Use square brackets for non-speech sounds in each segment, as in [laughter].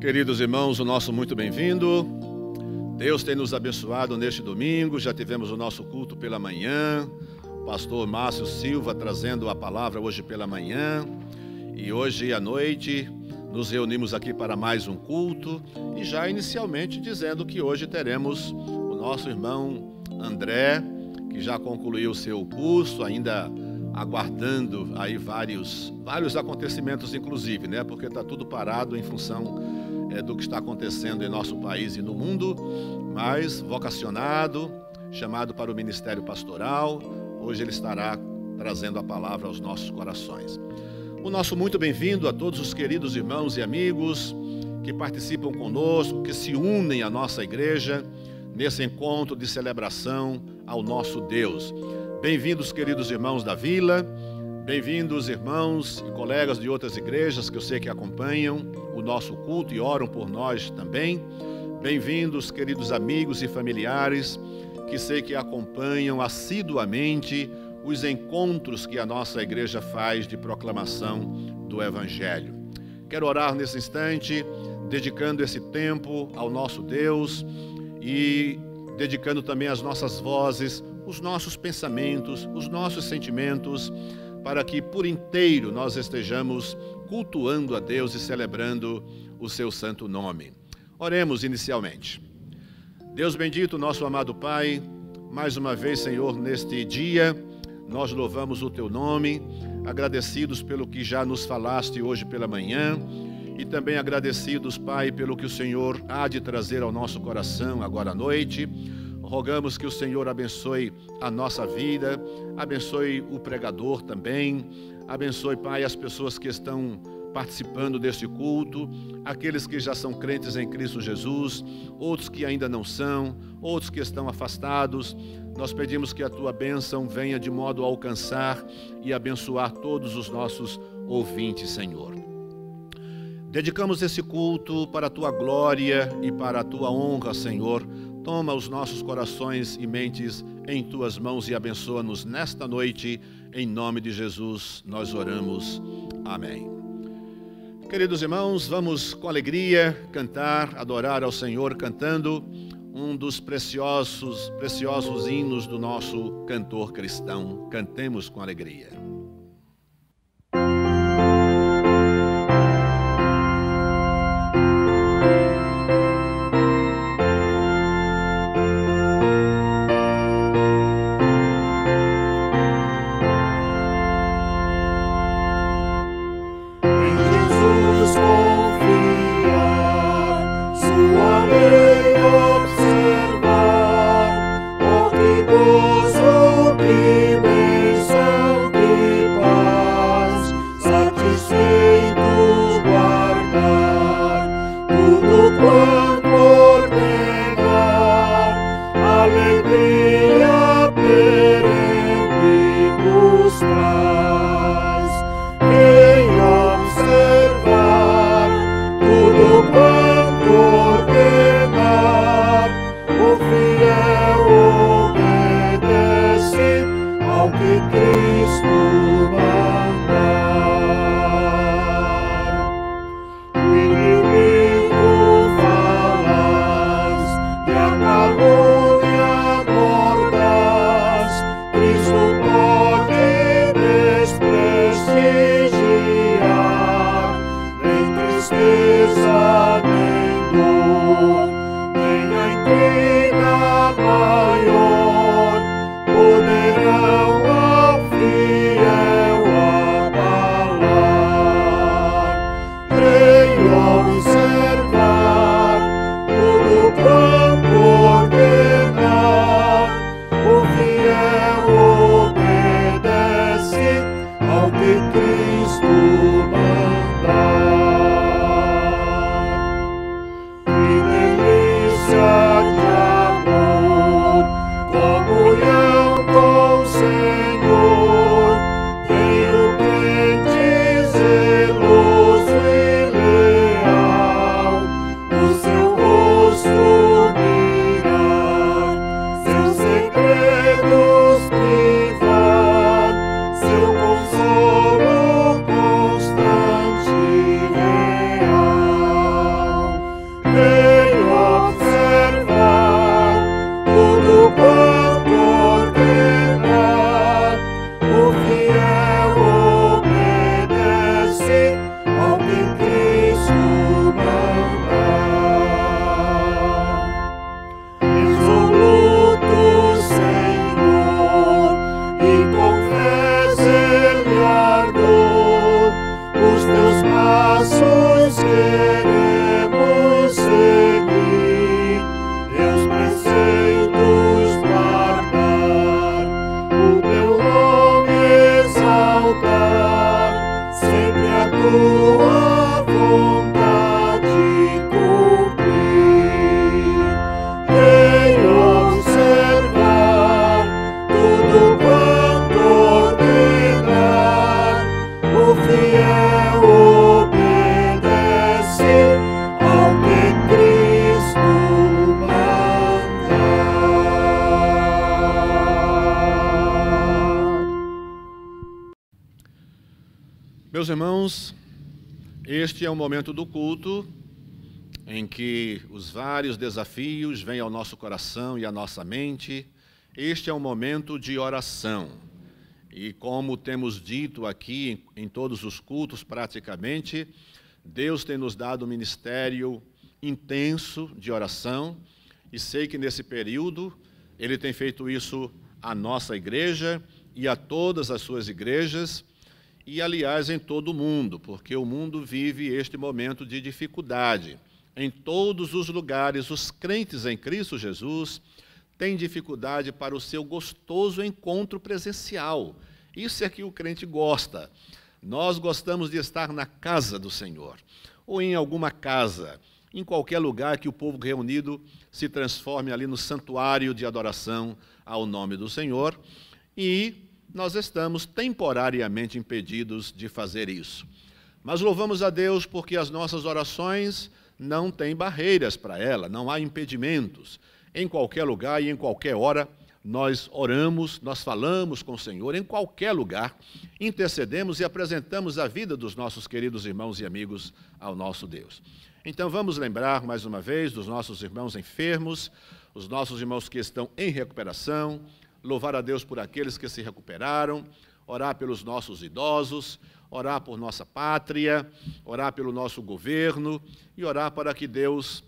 Queridos irmãos, o nosso muito bem-vindo. Deus tem nos abençoado neste domingo. Já tivemos o nosso culto pela manhã. Pastor Márcio Silva trazendo a palavra hoje pela manhã. E hoje à noite nos reunimos aqui para mais um culto. E já inicialmente dizendo que hoje teremos o nosso irmão André, que já concluiu o seu curso, ainda aguardando aí vários, vários acontecimentos, inclusive, né? Porque está tudo parado em função é, do que está acontecendo em nosso país e no mundo. Mas vocacionado, chamado para o ministério pastoral, hoje ele estará trazendo a palavra aos nossos corações. O nosso muito bem-vindo a todos os queridos irmãos e amigos que participam conosco, que se unem à nossa igreja nesse encontro de celebração ao nosso Deus. Bem-vindos, queridos irmãos da vila. Bem-vindos, irmãos e colegas de outras igrejas que eu sei que acompanham o nosso culto e oram por nós também. Bem-vindos, queridos amigos e familiares que sei que acompanham assiduamente os encontros que a nossa igreja faz de proclamação do Evangelho. Quero orar nesse instante, dedicando esse tempo ao nosso Deus e dedicando também as nossas vozes os nossos pensamentos, os nossos sentimentos, para que por inteiro nós estejamos cultuando a Deus e celebrando o seu santo nome. Oremos inicialmente. Deus bendito, nosso amado Pai, mais uma vez, Senhor, neste dia, nós louvamos o teu nome, agradecidos pelo que já nos falaste hoje pela manhã e também agradecidos, Pai, pelo que o Senhor há de trazer ao nosso coração agora à noite Rogamos que o Senhor abençoe a nossa vida, abençoe o pregador também, abençoe, Pai, as pessoas que estão participando deste culto, aqueles que já são crentes em Cristo Jesus, outros que ainda não são, outros que estão afastados. Nós pedimos que a tua bênção venha de modo a alcançar e abençoar todos os nossos ouvintes, Senhor. Dedicamos esse culto para a tua glória e para a tua honra, Senhor Toma os nossos corações e mentes em tuas mãos e abençoa-nos nesta noite. Em nome de Jesus nós oramos. Amém. Queridos irmãos, vamos com alegria cantar, adorar ao Senhor cantando um dos preciosos, preciosos hinos do nosso cantor cristão. Cantemos com alegria. é um momento do culto em que os vários desafios vêm ao nosso coração e à nossa mente. Este é um momento de oração. E como temos dito aqui em todos os cultos, praticamente, Deus tem nos dado um ministério intenso de oração, e sei que nesse período Ele tem feito isso à nossa igreja e a todas as suas igrejas e, aliás, em todo o mundo, porque o mundo vive este momento de dificuldade. Em todos os lugares, os crentes em Cristo Jesus têm dificuldade para o seu gostoso encontro presencial. Isso é que o crente gosta. Nós gostamos de estar na casa do Senhor, ou em alguma casa, em qualquer lugar que o povo reunido se transforme ali no santuário de adoração ao nome do Senhor. E nós estamos temporariamente impedidos de fazer isso. Mas louvamos a Deus porque as nossas orações não têm barreiras para ela, não há impedimentos. Em qualquer lugar e em qualquer hora, nós oramos, nós falamos com o Senhor em qualquer lugar, intercedemos e apresentamos a vida dos nossos queridos irmãos e amigos ao nosso Deus. Então vamos lembrar mais uma vez dos nossos irmãos enfermos, os nossos irmãos que estão em recuperação, louvar a Deus por aqueles que se recuperaram, orar pelos nossos idosos, orar por nossa pátria, orar pelo nosso governo e orar para que Deus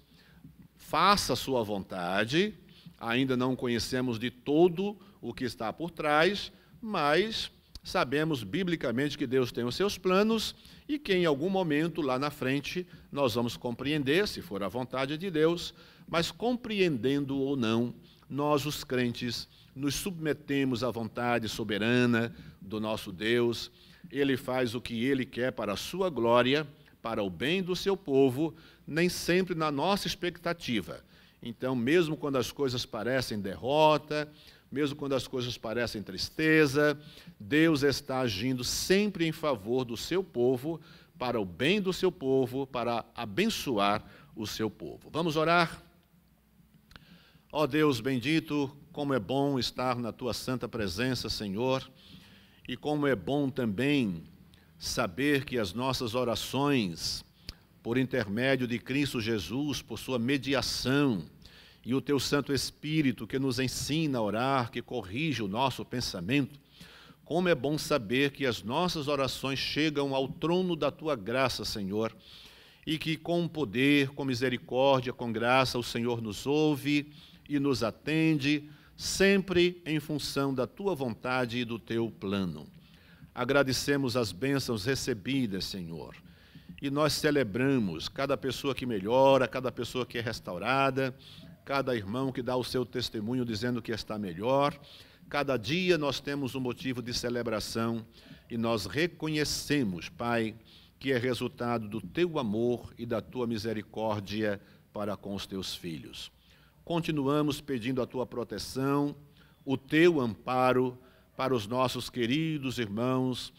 faça a sua vontade. Ainda não conhecemos de todo o que está por trás, mas sabemos biblicamente que Deus tem os seus planos e que em algum momento lá na frente nós vamos compreender, se for a vontade de Deus, mas compreendendo ou não, nós os crentes nos submetemos à vontade soberana do nosso Deus. Ele faz o que ele quer para a sua glória, para o bem do seu povo, nem sempre na nossa expectativa. Então, mesmo quando as coisas parecem derrota, mesmo quando as coisas parecem tristeza, Deus está agindo sempre em favor do seu povo, para o bem do seu povo, para abençoar o seu povo. Vamos orar? Ó oh Deus bendito, como é bom estar na tua santa presença, Senhor, e como é bom também saber que as nossas orações, por intermédio de Cristo Jesus, por sua mediação, e o teu Santo Espírito que nos ensina a orar, que corrige o nosso pensamento, como é bom saber que as nossas orações chegam ao trono da tua graça, Senhor, e que com poder, com misericórdia, com graça, o Senhor nos ouve e nos atende, sempre em função da tua vontade e do teu plano. Agradecemos as bênçãos recebidas, Senhor. E nós celebramos cada pessoa que melhora, cada pessoa que é restaurada, cada irmão que dá o seu testemunho dizendo que está melhor. Cada dia nós temos um motivo de celebração e nós reconhecemos, Pai, que é resultado do teu amor e da tua misericórdia para com os teus filhos continuamos pedindo a tua proteção, o teu amparo para os nossos queridos irmãos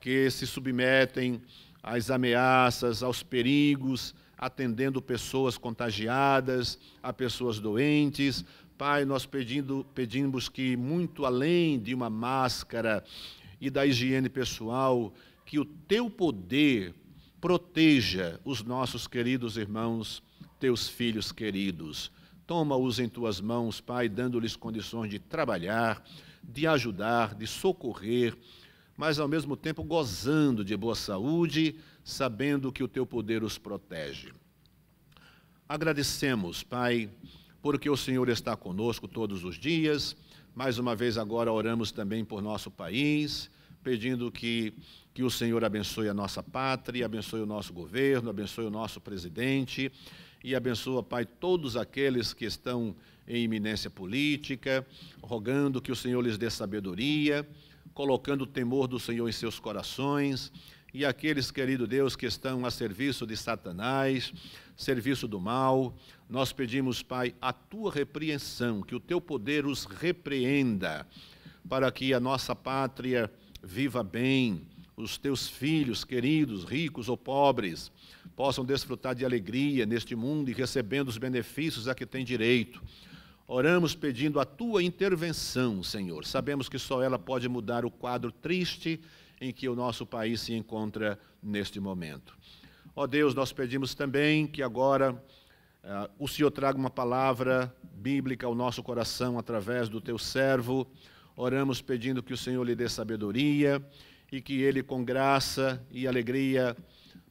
que se submetem às ameaças, aos perigos, atendendo pessoas contagiadas, a pessoas doentes. Pai, nós pedindo, pedimos que, muito além de uma máscara e da higiene pessoal, que o teu poder proteja os nossos queridos irmãos, teus filhos queridos. Toma-os em tuas mãos, Pai, dando-lhes condições de trabalhar, de ajudar, de socorrer, mas ao mesmo tempo gozando de boa saúde, sabendo que o teu poder os protege. Agradecemos, Pai, porque o Senhor está conosco todos os dias. Mais uma vez, agora oramos também por nosso país, pedindo que, que o Senhor abençoe a nossa pátria, abençoe o nosso governo, abençoe o nosso presidente e abençoa, Pai, todos aqueles que estão em iminência política, rogando que o Senhor lhes dê sabedoria, colocando o temor do Senhor em seus corações, e aqueles, querido Deus, que estão a serviço de Satanás, serviço do mal, nós pedimos, Pai, a tua repreensão, que o teu poder os repreenda, para que a nossa pátria viva bem, os teus filhos queridos, ricos ou pobres, possam desfrutar de alegria neste mundo e recebendo os benefícios a que têm direito. Oramos pedindo a tua intervenção, Senhor. Sabemos que só ela pode mudar o quadro triste em que o nosso país se encontra neste momento. Ó Deus, nós pedimos também que agora uh, o Senhor traga uma palavra bíblica ao nosso coração através do teu servo. Oramos pedindo que o Senhor lhe dê sabedoria e que ele, com graça e alegria,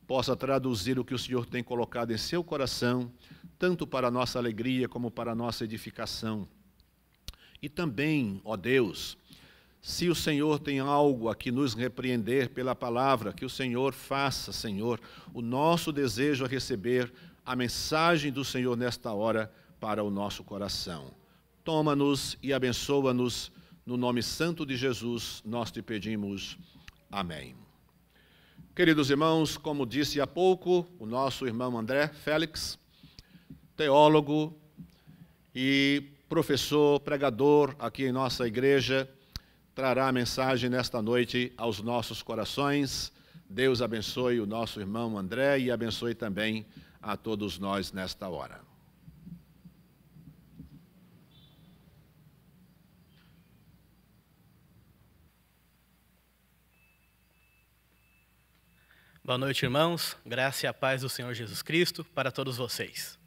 possa traduzir o que o Senhor tem colocado em seu coração, tanto para a nossa alegria como para a nossa edificação. E também, ó Deus, se o Senhor tem algo a que nos repreender pela palavra, que o Senhor faça, Senhor, o nosso desejo a é receber a mensagem do Senhor nesta hora para o nosso coração. Toma-nos e abençoa-nos. No nome santo de Jesus, nós te pedimos. Amém. Queridos irmãos, como disse há pouco o nosso irmão André Félix, teólogo e professor, pregador aqui em nossa igreja, trará a mensagem nesta noite aos nossos corações. Deus abençoe o nosso irmão André e abençoe também a todos nós nesta hora. Boa noite, irmãos. Graça e a paz do Senhor Jesus Cristo para todos vocês.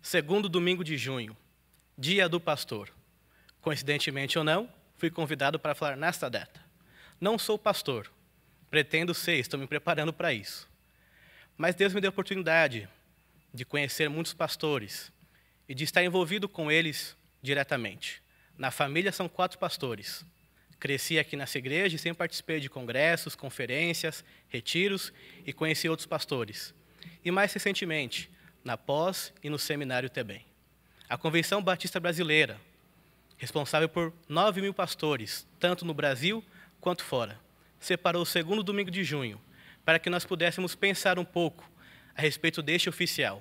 Segundo domingo de junho, dia do pastor. Coincidentemente ou não, fui convidado para falar nesta data. Não sou pastor, pretendo ser, estou me preparando para isso. Mas Deus me deu a oportunidade de conhecer muitos pastores e de estar envolvido com eles diretamente. Na família são quatro pastores. Cresci aqui nessa igreja e sempre participei de congressos, conferências, retiros e conheci outros pastores. E mais recentemente, na pós e no seminário também. A Convenção Batista Brasileira, responsável por 9 mil pastores, tanto no Brasil quanto fora, separou o segundo domingo de junho para que nós pudéssemos pensar um pouco a respeito deste oficial,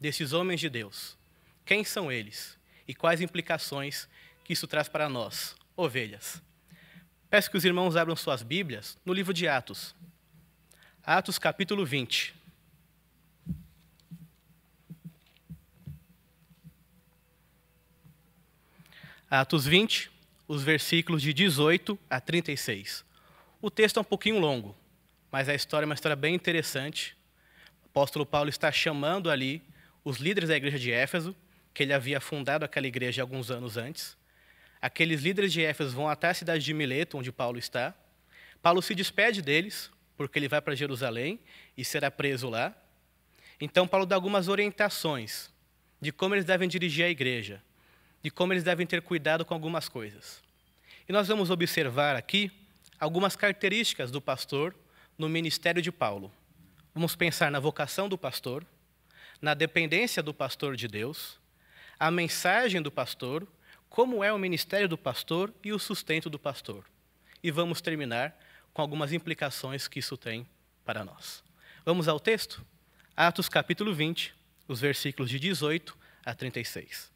desses homens de Deus. Quem são eles e quais implicações que isso traz para nós, ovelhas? Peço que os irmãos abram suas Bíblias no livro de Atos. Atos capítulo 20. Atos 20, os versículos de 18 a 36. O texto é um pouquinho longo, mas a história é uma história bem interessante. O apóstolo Paulo está chamando ali os líderes da igreja de Éfeso, que ele havia fundado aquela igreja alguns anos antes, Aqueles líderes de Éfeso vão até a cidade de Mileto, onde Paulo está. Paulo se despede deles, porque ele vai para Jerusalém e será preso lá. Então, Paulo dá algumas orientações de como eles devem dirigir a igreja, de como eles devem ter cuidado com algumas coisas. E nós vamos observar aqui algumas características do pastor no ministério de Paulo. Vamos pensar na vocação do pastor, na dependência do pastor de Deus, a mensagem do pastor como é o ministério do pastor e o sustento do pastor. E vamos terminar com algumas implicações que isso tem para nós. Vamos ao texto? Atos capítulo 20, os versículos de 18 a 36.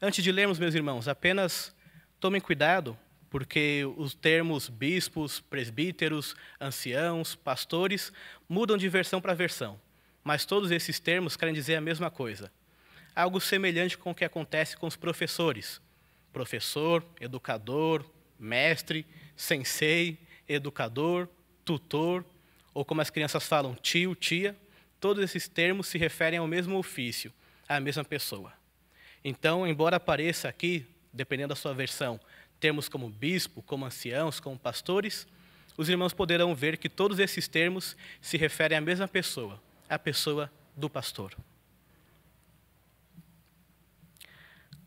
Antes de lermos, meus irmãos, apenas tomem cuidado, porque os termos bispos, presbíteros, anciãos, pastores mudam de versão para versão, mas todos esses termos querem dizer a mesma coisa algo semelhante com o que acontece com os professores. Professor, educador, mestre, sensei, educador, tutor, ou como as crianças falam, tio, tia, todos esses termos se referem ao mesmo ofício, à mesma pessoa. Então, embora apareça aqui, dependendo da sua versão, termos como bispo, como anciãos, como pastores, os irmãos poderão ver que todos esses termos se referem à mesma pessoa, à pessoa do pastor.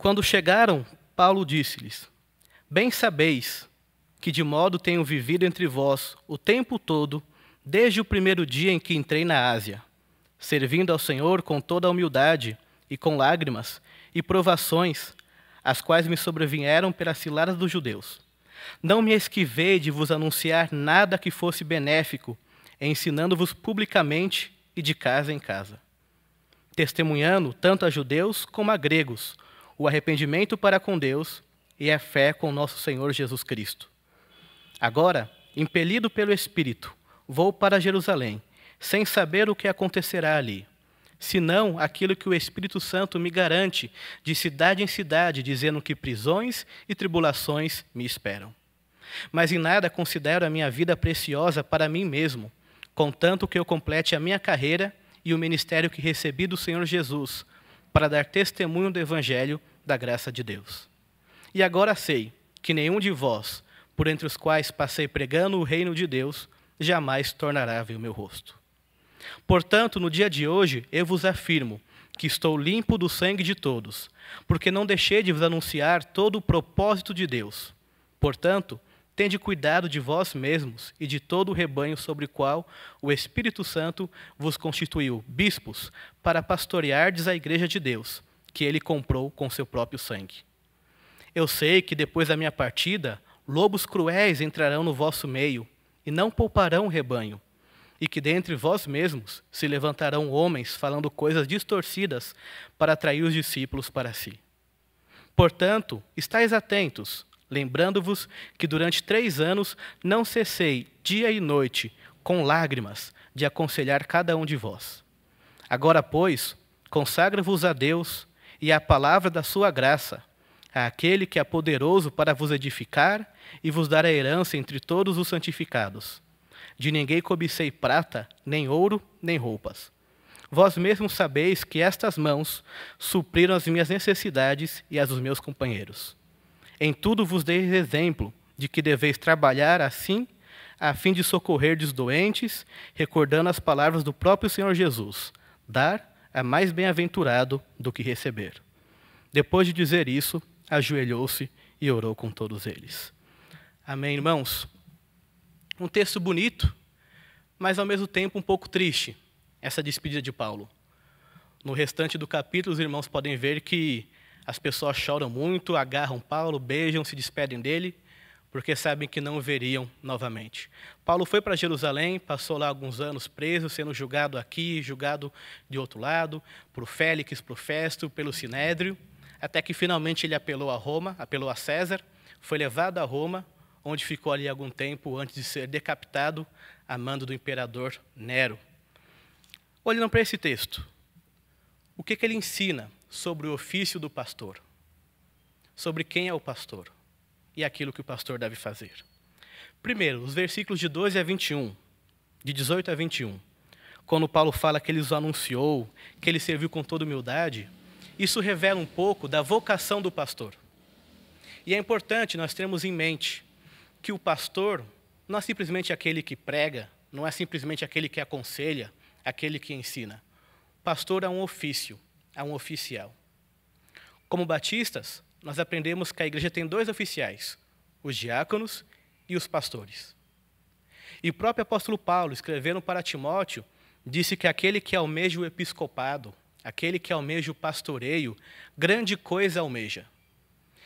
Quando chegaram, Paulo disse-lhes: Bem sabeis que de modo tenho vivido entre vós o tempo todo, desde o primeiro dia em que entrei na Ásia, servindo ao Senhor com toda a humildade e com lágrimas e provações, as quais me sobrevieram pelas ciladas dos judeus. Não me esquivei de vos anunciar nada que fosse benéfico, ensinando-vos publicamente e de casa em casa, testemunhando tanto a judeus como a gregos o arrependimento para com Deus e a fé com nosso Senhor Jesus Cristo. Agora, impelido pelo Espírito, vou para Jerusalém, sem saber o que acontecerá ali, senão aquilo que o Espírito Santo me garante, de cidade em cidade, dizendo que prisões e tribulações me esperam. Mas em nada considero a minha vida preciosa para mim mesmo, contanto que eu complete a minha carreira e o ministério que recebi do Senhor Jesus, para dar testemunho do Evangelho da graça de Deus. E agora sei que nenhum de vós, por entre os quais passei pregando o reino de Deus, jamais tornará a ver o meu rosto. Portanto, no dia de hoje, eu vos afirmo que estou limpo do sangue de todos, porque não deixei de vos anunciar todo o propósito de Deus. Portanto, tende cuidado de vós mesmos e de todo o rebanho sobre o qual o Espírito Santo vos constituiu bispos para pastoreardes a igreja de Deus, que ele comprou com seu próprio sangue. Eu sei que depois da minha partida, lobos cruéis entrarão no vosso meio e não pouparão o rebanho, e que dentre vós mesmos se levantarão homens falando coisas distorcidas para atrair os discípulos para si. Portanto, estáis atentos, lembrando-vos que durante três anos não cessei, dia e noite, com lágrimas, de aconselhar cada um de vós. Agora, pois, consagra-vos a Deus, e a palavra da sua graça, àquele é que é poderoso para vos edificar e vos dar a herança entre todos os santificados. De ninguém cobicei prata, nem ouro, nem roupas. Vós mesmos sabeis que estas mãos supriram as minhas necessidades e as dos meus companheiros. Em tudo vos dei exemplo de que deveis trabalhar assim, a fim de socorrer os doentes, recordando as palavras do próprio Senhor Jesus: dar é mais bem-aventurado do que receber. Depois de dizer isso, ajoelhou-se e orou com todos eles. Amém, irmãos? Um texto bonito, mas ao mesmo tempo um pouco triste, essa despedida de Paulo. No restante do capítulo, os irmãos podem ver que as pessoas choram muito, agarram Paulo, beijam, se despedem dele, porque sabem que não o veriam novamente. Paulo foi para Jerusalém, passou lá alguns anos preso, sendo julgado aqui, julgado de outro lado, por Félix, por Festo, pelo Sinédrio, até que finalmente ele apelou a Roma, apelou a César, foi levado a Roma, onde ficou ali algum tempo antes de ser decapitado a mando do imperador Nero. Olhando para esse texto, o que, que ele ensina sobre o ofício do pastor? Sobre quem é o pastor? e aquilo que o pastor deve fazer. Primeiro, os versículos de 12 a 21, de 18 a 21. Quando Paulo fala que ele os anunciou, que ele serviu com toda humildade, isso revela um pouco da vocação do pastor. E é importante nós termos em mente que o pastor não é simplesmente aquele que prega, não é simplesmente aquele que aconselha, aquele que ensina. Pastor é um ofício, é um oficial. Como batistas, nós aprendemos que a igreja tem dois oficiais, os diáconos e os pastores. E o próprio apóstolo Paulo, escrevendo para Timóteo, disse que aquele que almeja o episcopado, aquele que almeja o pastoreio, grande coisa almeja.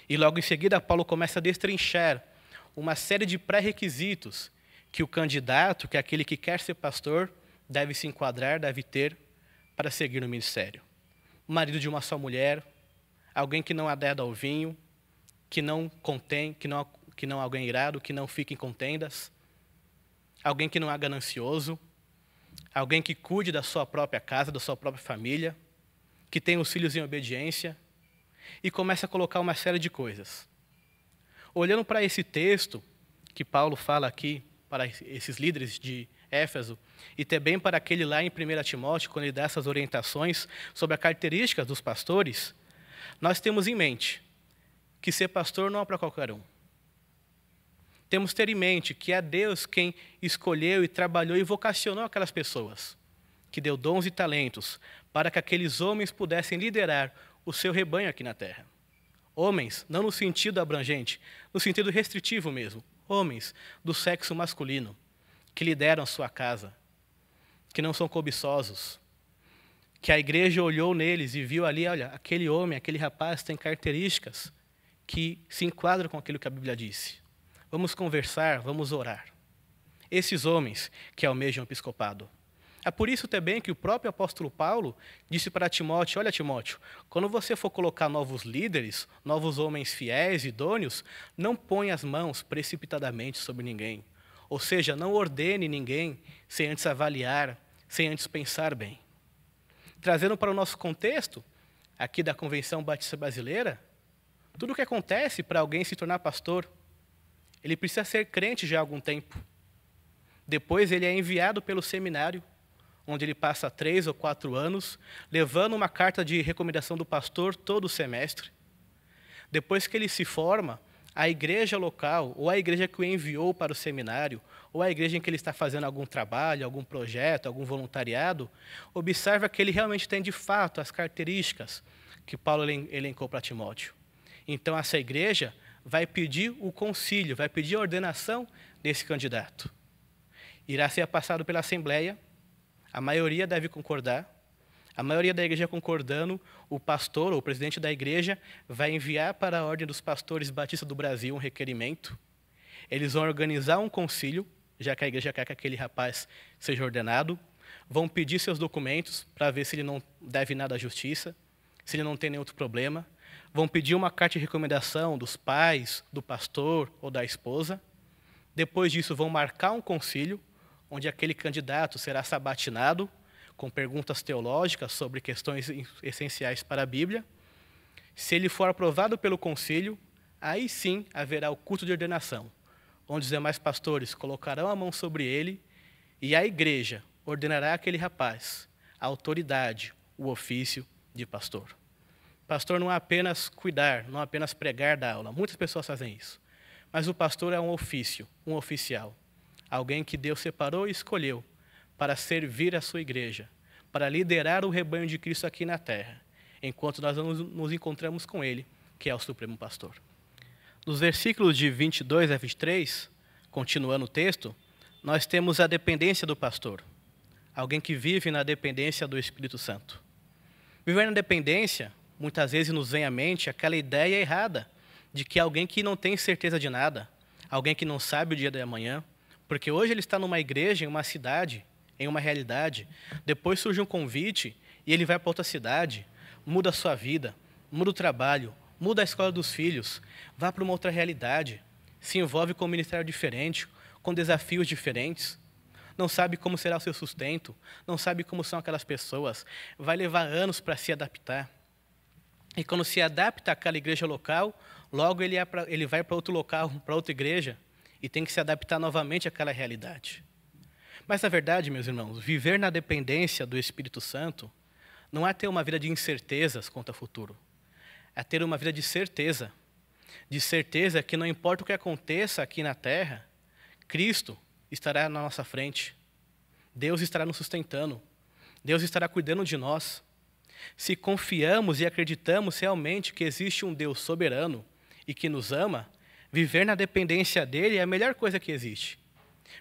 E logo em seguida, Paulo começa a destrinchar uma série de pré-requisitos que o candidato, que é aquele que quer ser pastor, deve se enquadrar, deve ter para seguir no ministério. Marido de uma só mulher, alguém que não adeda ao vinho, que não contém, que não, que não é alguém irado, que não fica em contendas, alguém que não é ganancioso, alguém que cuide da sua própria casa, da sua própria família, que tem os filhos em obediência, e começa a colocar uma série de coisas. Olhando para esse texto que Paulo fala aqui para esses líderes de Éfeso, e também para aquele lá em 1 Timóteo, quando ele dá essas orientações sobre as características dos pastores, nós temos em mente que ser pastor não é para qualquer um. Temos ter em mente que é Deus quem escolheu e trabalhou e vocacionou aquelas pessoas, que deu dons e talentos para que aqueles homens pudessem liderar o seu rebanho aqui na terra. Homens, não no sentido abrangente, no sentido restritivo mesmo. Homens do sexo masculino que lideram a sua casa, que não são cobiçosos, que a igreja olhou neles e viu ali, olha, aquele homem, aquele rapaz tem características que se enquadram com aquilo que a Bíblia disse. Vamos conversar, vamos orar. Esses homens que almejam o episcopado. É por isso também que o próprio apóstolo Paulo disse para Timóteo: Olha, Timóteo, quando você for colocar novos líderes, novos homens fiéis, idôneos, não ponha as mãos precipitadamente sobre ninguém. Ou seja, não ordene ninguém sem antes avaliar, sem antes pensar bem trazendo para o nosso contexto, aqui da Convenção Batista Brasileira, tudo o que acontece para alguém se tornar pastor, ele precisa ser crente já há algum tempo. Depois ele é enviado pelo seminário, onde ele passa três ou quatro anos, levando uma carta de recomendação do pastor todo o semestre. Depois que ele se forma, a igreja local, ou a igreja que o enviou para o seminário, ou a igreja em que ele está fazendo algum trabalho, algum projeto, algum voluntariado, observa que ele realmente tem de fato as características que Paulo elencou para Timóteo. Então, essa igreja vai pedir o concílio, vai pedir a ordenação desse candidato. Irá ser passado pela Assembleia, a maioria deve concordar, a maioria da igreja concordando, o pastor ou o presidente da igreja vai enviar para a Ordem dos Pastores Batista do Brasil um requerimento. Eles vão organizar um concílio, já que a igreja quer que aquele rapaz seja ordenado. Vão pedir seus documentos para ver se ele não deve nada à justiça, se ele não tem nenhum outro problema. Vão pedir uma carta de recomendação dos pais, do pastor ou da esposa. Depois disso, vão marcar um concílio, onde aquele candidato será sabatinado com perguntas teológicas sobre questões essenciais para a Bíblia. Se ele for aprovado pelo concílio, aí sim haverá o culto de ordenação, onde os demais pastores colocarão a mão sobre ele e a igreja ordenará aquele rapaz a autoridade, o ofício de pastor. Pastor não é apenas cuidar, não é apenas pregar da aula. Muitas pessoas fazem isso. Mas o pastor é um ofício, um oficial, alguém que Deus separou e escolheu para servir a sua igreja, para liderar o rebanho de Cristo aqui na terra, enquanto nós nos encontramos com Ele, que é o Supremo Pastor. Nos versículos de 22 a 23, continuando o texto, nós temos a dependência do pastor, alguém que vive na dependência do Espírito Santo. Viver na dependência, muitas vezes nos vem à mente aquela ideia errada de que alguém que não tem certeza de nada, alguém que não sabe o dia de amanhã, porque hoje ele está numa igreja, em uma cidade, em uma realidade, depois surge um convite e ele vai para outra cidade, muda a sua vida, muda o trabalho, muda a escola dos filhos, vá para uma outra realidade, se envolve com um ministério diferente, com desafios diferentes, não sabe como será o seu sustento, não sabe como são aquelas pessoas, vai levar anos para se adaptar. E quando se adapta àquela igreja local, logo ele, é pra, ele vai para outro local, para outra igreja, e tem que se adaptar novamente àquela realidade. Mas, na verdade, meus irmãos, viver na dependência do Espírito Santo não é ter uma vida de incertezas quanto ao futuro. É ter uma vida de certeza. De certeza que não importa o que aconteça aqui na terra, Cristo estará na nossa frente. Deus estará nos sustentando. Deus estará cuidando de nós. Se confiamos e acreditamos realmente que existe um Deus soberano e que nos ama, viver na dependência dele é a melhor coisa que existe.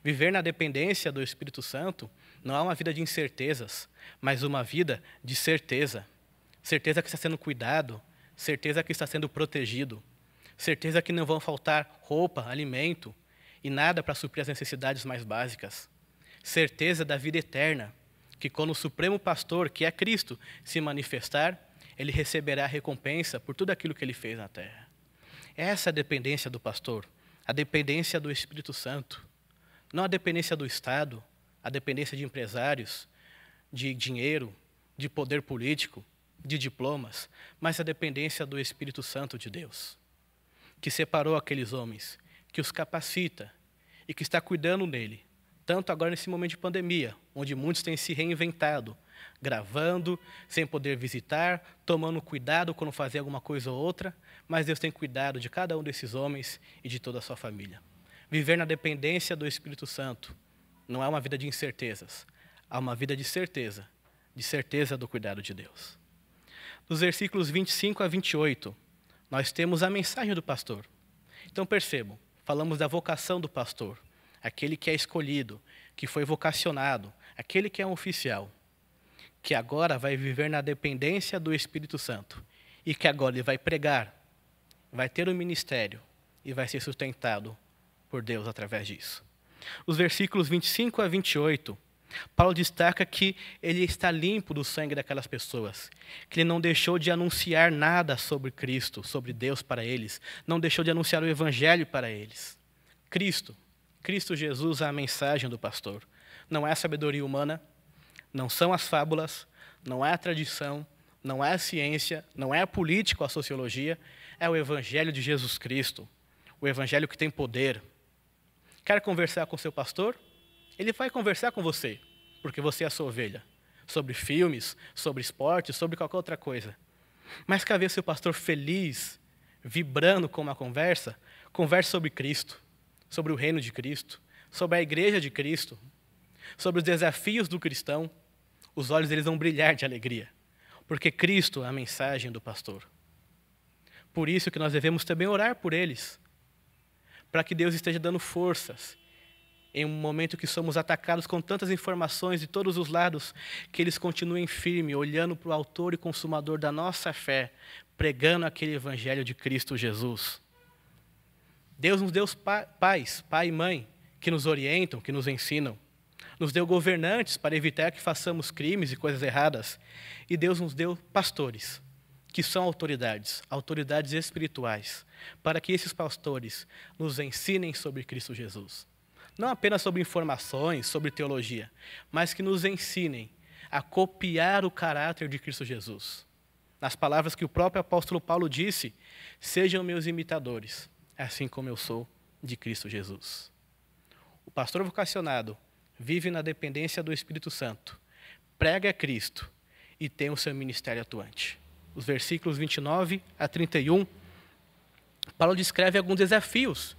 Viver na dependência do Espírito Santo não é uma vida de incertezas, mas uma vida de certeza. Certeza que está sendo cuidado, certeza que está sendo protegido, certeza que não vão faltar roupa, alimento e nada para suprir as necessidades mais básicas. Certeza da vida eterna, que quando o Supremo Pastor, que é Cristo, se manifestar, ele receberá recompensa por tudo aquilo que ele fez na terra. Essa é a dependência do pastor, a dependência do Espírito Santo. Não a dependência do Estado, a dependência de empresários, de dinheiro, de poder político, de diplomas, mas a dependência do Espírito Santo de Deus, que separou aqueles homens, que os capacita e que está cuidando nele, tanto agora nesse momento de pandemia, onde muitos têm se reinventado, gravando, sem poder visitar, tomando cuidado quando fazer alguma coisa ou outra, mas Deus tem cuidado de cada um desses homens e de toda a sua família. Viver na dependência do Espírito Santo não é uma vida de incertezas, é uma vida de certeza, de certeza do cuidado de Deus. Dos versículos 25 a 28, nós temos a mensagem do pastor. Então percebam, falamos da vocação do pastor, aquele que é escolhido, que foi vocacionado, aquele que é um oficial, que agora vai viver na dependência do Espírito Santo e que agora ele vai pregar, vai ter o um ministério e vai ser sustentado por Deus através disso. Os versículos 25 a 28, Paulo destaca que ele está limpo do sangue daquelas pessoas, que ele não deixou de anunciar nada sobre Cristo, sobre Deus para eles, não deixou de anunciar o evangelho para eles. Cristo, Cristo Jesus é a mensagem do pastor. Não é sabedoria humana, não são as fábulas, não é a tradição, não é a ciência, não é a política ou a sociologia, é o Evangelho de Jesus Cristo, o Evangelho que tem poder, Quer conversar com seu pastor? Ele vai conversar com você, porque você é a sua ovelha. Sobre filmes, sobre esporte, sobre qualquer outra coisa. Mas quer ver seu pastor feliz, vibrando com uma conversa? Converse sobre Cristo, sobre o reino de Cristo, sobre a igreja de Cristo, sobre os desafios do cristão. Os olhos deles vão brilhar de alegria, porque Cristo é a mensagem do pastor. Por isso que nós devemos também orar por eles, para que Deus esteja dando forças em um momento que somos atacados com tantas informações de todos os lados, que eles continuem firmes, olhando para o autor e consumador da nossa fé, pregando aquele evangelho de Cristo Jesus. Deus nos deu pais, pai e mãe, que nos orientam, que nos ensinam. Nos deu governantes para evitar que façamos crimes e coisas erradas. E Deus nos deu pastores que são autoridades, autoridades espirituais, para que esses pastores nos ensinem sobre Cristo Jesus. Não apenas sobre informações, sobre teologia, mas que nos ensinem a copiar o caráter de Cristo Jesus. Nas palavras que o próprio apóstolo Paulo disse: Sejam meus imitadores, assim como eu sou de Cristo Jesus. O pastor vocacionado vive na dependência do Espírito Santo, prega Cristo e tem o seu ministério atuante os versículos 29 a 31, Paulo descreve alguns desafios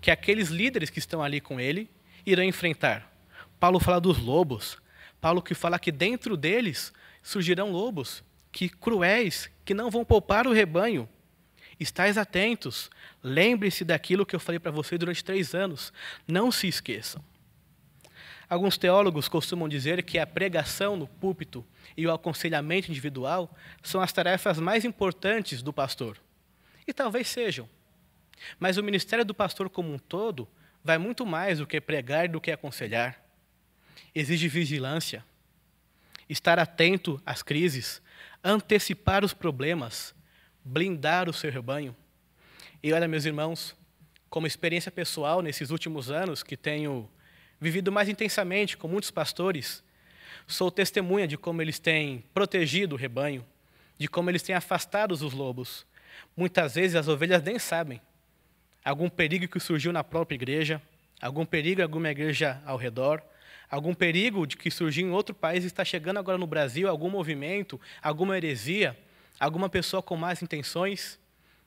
que aqueles líderes que estão ali com ele irão enfrentar. Paulo fala dos lobos, Paulo que fala que dentro deles surgirão lobos, que cruéis, que não vão poupar o rebanho. Estais atentos, lembre-se daquilo que eu falei para vocês durante três anos, não se esqueçam. Alguns teólogos costumam dizer que a pregação no púlpito e o aconselhamento individual são as tarefas mais importantes do pastor. E talvez sejam. Mas o ministério do pastor como um todo vai muito mais do que pregar e do que aconselhar. Exige vigilância, estar atento às crises, antecipar os problemas, blindar o seu rebanho. E olha, meus irmãos, como experiência pessoal nesses últimos anos que tenho vivido mais intensamente com muitos pastores, sou testemunha de como eles têm protegido o rebanho, de como eles têm afastado os lobos. Muitas vezes as ovelhas nem sabem. Algum perigo que surgiu na própria igreja, algum perigo em alguma igreja ao redor, algum perigo de que surgiu em outro país e está chegando agora no Brasil, algum movimento, alguma heresia, alguma pessoa com más intenções,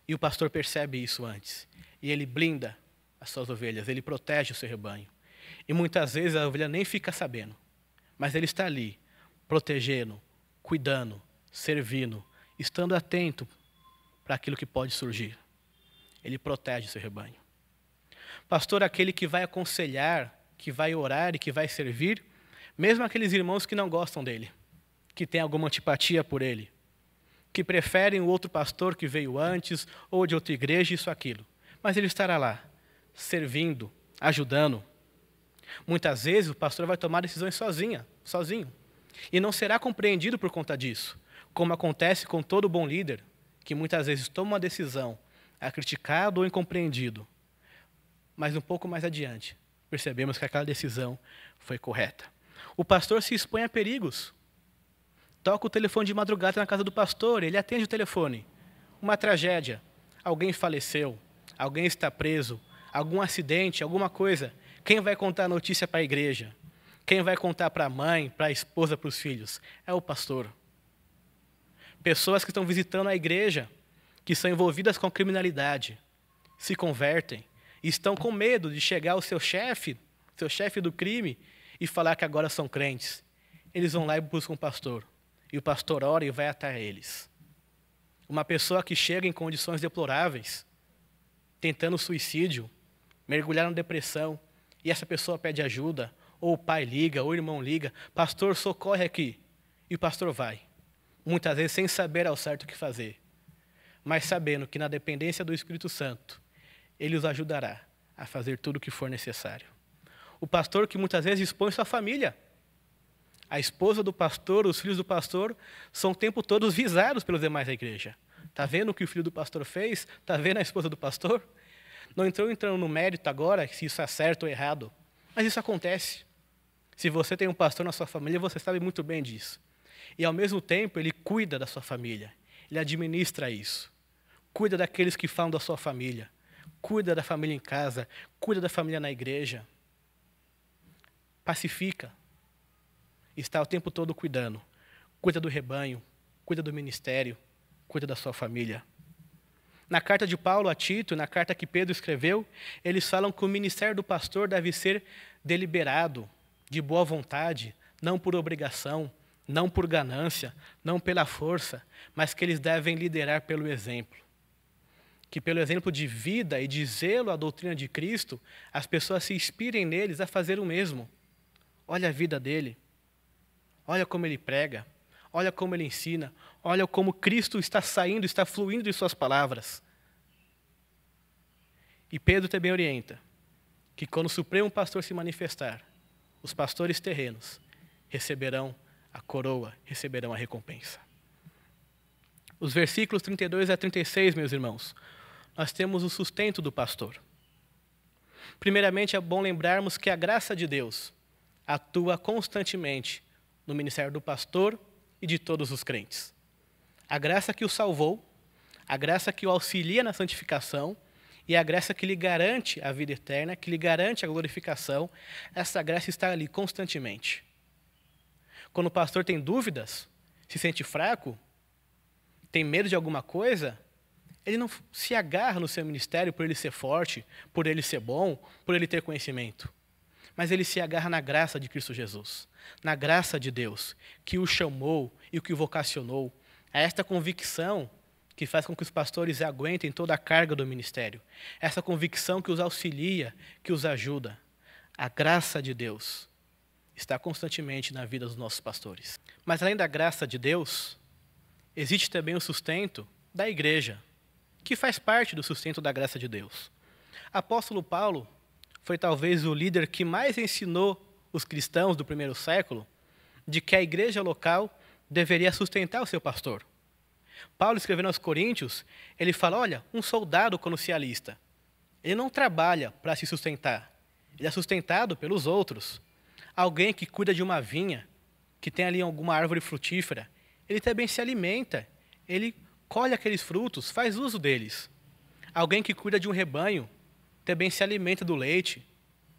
e o pastor percebe isso antes. E ele blinda as suas ovelhas, ele protege o seu rebanho. E muitas vezes a ovelha nem fica sabendo. Mas ele está ali, protegendo, cuidando, servindo, estando atento para aquilo que pode surgir. Ele protege seu rebanho. Pastor, aquele que vai aconselhar, que vai orar e que vai servir, mesmo aqueles irmãos que não gostam dele, que têm alguma antipatia por ele, que preferem o outro pastor que veio antes ou de outra igreja, isso, aquilo. Mas ele estará lá, servindo, ajudando, Muitas vezes o pastor vai tomar decisões sozinha, sozinho, e não será compreendido por conta disso, como acontece com todo bom líder, que muitas vezes toma uma decisão, é criticado ou incompreendido. Mas um pouco mais adiante, percebemos que aquela decisão foi correta. O pastor se expõe a perigos. Toca o telefone de madrugada na casa do pastor, ele atende o telefone. Uma tragédia. Alguém faleceu, alguém está preso, algum acidente, alguma coisa. Quem vai contar a notícia para a igreja? Quem vai contar para a mãe, para a esposa, para os filhos? É o pastor. Pessoas que estão visitando a igreja, que são envolvidas com criminalidade, se convertem estão com medo de chegar o seu chefe, seu chefe do crime, e falar que agora são crentes. Eles vão lá e buscam o pastor. E o pastor ora e vai até eles. Uma pessoa que chega em condições deploráveis, tentando suicídio, mergulhar na depressão, e essa pessoa pede ajuda, ou o pai liga, ou o irmão liga, pastor, socorre aqui. E o pastor vai. Muitas vezes sem saber ao certo o que fazer, mas sabendo que na dependência do Espírito Santo, ele os ajudará a fazer tudo o que for necessário. O pastor que muitas vezes expõe sua família. A esposa do pastor, os filhos do pastor, são o tempo todo visados pelos demais da igreja. Está vendo o que o filho do pastor fez? Está vendo a esposa do pastor? Não entrou entrando no mérito agora se isso é certo ou errado, mas isso acontece. Se você tem um pastor na sua família, você sabe muito bem disso. E ao mesmo tempo, ele cuida da sua família, ele administra isso. Cuida daqueles que falam da sua família, cuida da família em casa, cuida da família na igreja. Pacifica. Está o tempo todo cuidando. Cuida do rebanho, cuida do ministério, cuida da sua família. Na carta de Paulo a Tito, na carta que Pedro escreveu, eles falam que o ministério do pastor deve ser deliberado, de boa vontade, não por obrigação, não por ganância, não pela força, mas que eles devem liderar pelo exemplo. Que pelo exemplo de vida e de zelo à doutrina de Cristo, as pessoas se inspirem neles a fazer o mesmo. Olha a vida dele. Olha como ele prega. Olha como ele ensina. Olha como Cristo está saindo, está fluindo de suas palavras. E Pedro também orienta que quando o Supremo Pastor se manifestar, os pastores terrenos receberão a coroa, receberão a recompensa. Os versículos 32 a 36, meus irmãos, nós temos o sustento do pastor. Primeiramente, é bom lembrarmos que a graça de Deus atua constantemente no ministério do pastor e de todos os crentes. A graça que o salvou, a graça que o auxilia na santificação e a graça que lhe garante a vida eterna, que lhe garante a glorificação, essa graça está ali constantemente. Quando o pastor tem dúvidas, se sente fraco, tem medo de alguma coisa, ele não se agarra no seu ministério por ele ser forte, por ele ser bom, por ele ter conhecimento mas ele se agarra na graça de Cristo Jesus, na graça de Deus, que o chamou e o que o vocacionou. É esta convicção que faz com que os pastores aguentem toda a carga do ministério. É essa convicção que os auxilia, que os ajuda. A graça de Deus está constantemente na vida dos nossos pastores. Mas além da graça de Deus, existe também o sustento da igreja, que faz parte do sustento da graça de Deus. Apóstolo Paulo foi talvez o líder que mais ensinou os cristãos do primeiro século de que a igreja local deveria sustentar o seu pastor. Paulo escrevendo aos Coríntios, ele fala: olha, um soldado quando se alista, ele não trabalha para se sustentar, ele é sustentado pelos outros. Alguém que cuida de uma vinha, que tem ali alguma árvore frutífera, ele também se alimenta, ele colhe aqueles frutos, faz uso deles. Alguém que cuida de um rebanho, também se alimenta do leite,